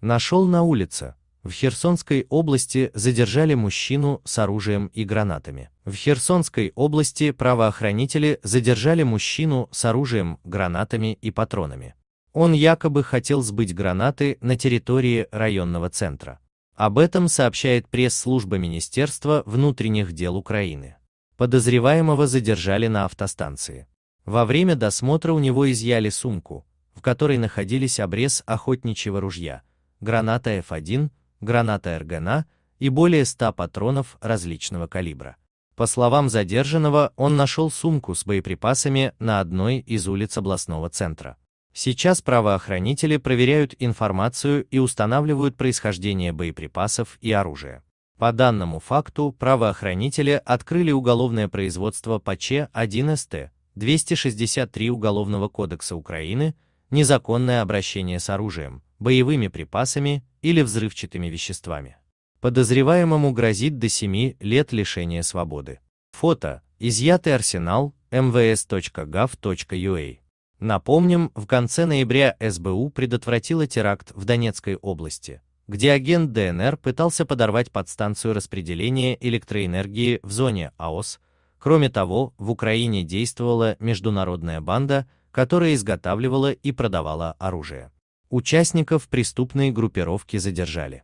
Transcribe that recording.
Нашел на улице. В Херсонской области задержали мужчину с оружием и гранатами. В Херсонской области правоохранители задержали мужчину с оружием, гранатами и патронами. Он якобы хотел сбыть гранаты на территории районного центра. Об этом сообщает пресс-служба Министерства внутренних дел Украины. Подозреваемого задержали на автостанции. Во время досмотра у него изъяли сумку, в которой находились обрез охотничьего ружья – граната F1, граната Эргена и более 100 патронов различного калибра. По словам задержанного, он нашел сумку с боеприпасами на одной из улиц областного центра. Сейчас правоохранители проверяют информацию и устанавливают происхождение боеприпасов и оружия. По данному факту правоохранители открыли уголовное производство по Ч1СТ 263 Уголовного кодекса Украины «Незаконное обращение с оружием», боевыми припасами или взрывчатыми веществами. Подозреваемому грозит до 7 лет лишения свободы. Фото. Изъятый арсенал mvs.gov.ua. А. Напомним, в конце ноября СБУ предотвратила теракт в Донецкой области, где агент ДНР пытался подорвать подстанцию распределения электроэнергии в зоне АОС. Кроме того, в Украине действовала международная банда, которая изготавливала и продавала оружие. Участников преступной группировки задержали.